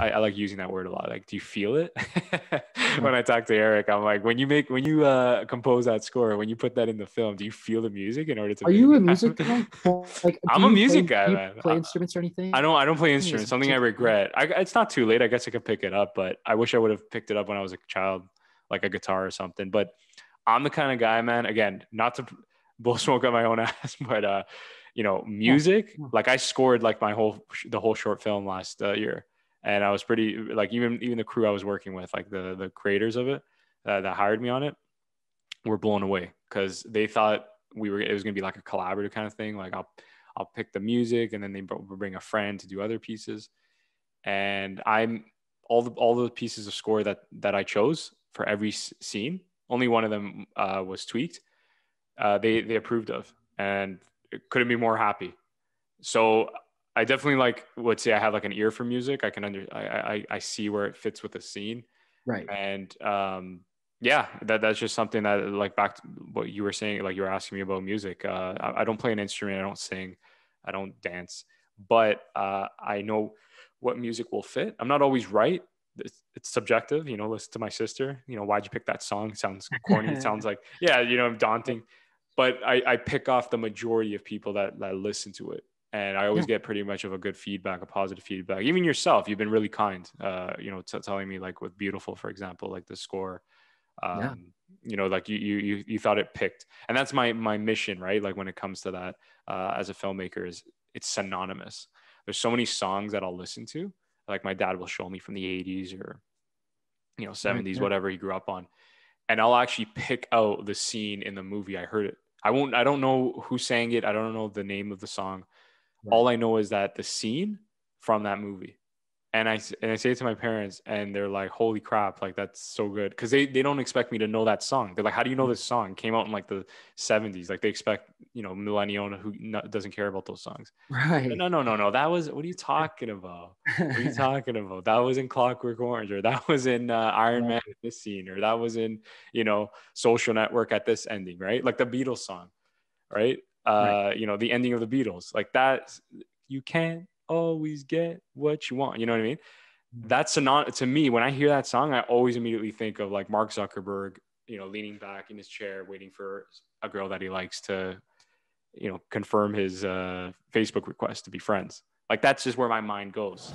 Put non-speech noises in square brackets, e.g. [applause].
I, I, like using that word a lot. Like, do you feel it? [laughs] Hmm. when I talk to Eric, I'm like, when you make, when you uh, compose that score, when you put that in the film, do you feel the music in order to? Are you a [laughs] music guy? Like, I'm a music play, guy. man. play instruments or anything? I don't. I don't play instruments. Something I regret. I, it's not too late. I guess I could pick it up, but I wish I would have picked it up when I was a child, like a guitar or something. But I'm the kind of guy, man. Again, not to [laughs] blow smoke on my own ass, but uh, you know, music. Yeah. Like I scored like my whole the whole short film last uh, year and I was pretty like even even the crew I was working with, like the the creators of it uh, that hired me on it, were blown away because they thought we were it was gonna be like a collaborative kind of thing. Like I'll I'll pick the music and then they bring a friend to do other pieces, and I'm all the all the pieces of score that that I chose for every scene. Only one of them uh, was tweaked. Uh, they they approved of and couldn't be more happy. So I definitely like would say I have like an ear for music. I can under I I, I see where it fits with a scene. Right. And um yeah, that that's just something that like back to what you were saying, like you were asking me about music. Uh I, I don't play an instrument, I don't sing, I don't dance, but uh I know what music will fit. I'm not always right. It's, it's subjective, you know, listen to my sister, you know, why'd you pick that song? It sounds [laughs] corny. it sounds like, yeah, you know, daunting, but I, I pick off the majority of people that, that listen to it and I always yeah. get pretty much of a good feedback, a positive feedback. Even yourself, you've been really kind. Uh, you know, t- telling me like with "Beautiful," for example, like the score. Um, yeah. You know, like you you you thought it picked, and that's my my mission, right? Like when it comes to that, uh, as a filmmaker, is it's synonymous. There's so many songs that I'll listen to. Like my dad will show me from the '80s or you know '70s, right, yeah. whatever he grew up on, and I'll actually pick out the scene in the movie I heard it. I won't. I don't know who sang it. I don't know the name of the song all I know is that the scene from that movie. And I, and I say it to my parents, and they're like, holy crap, like that's so good. Because they, they don't expect me to know that song. They're like, how do you know this song? came out in like the 70s. Like they expect, you know, millennial who doesn't care about those songs. Right. No, no, no, no. That was, what are you talking about? What are you talking about? That was in Clockwork Orange, or that was in uh, Iron Man at this scene, or that was in, you know, Social Network at this ending, right? Like the Beatles song, right? uh, right. you know, the ending of the Beatles. Like that, you can't always get what you want. You know what I mean? Mm-hmm. That's a to me, when I hear that song, I always immediately think of like Mark Zuckerberg, you know, leaning back in his chair, waiting for a girl that he likes to, you know, confirm his uh, Facebook request to be friends. Like that's just where my mind goes.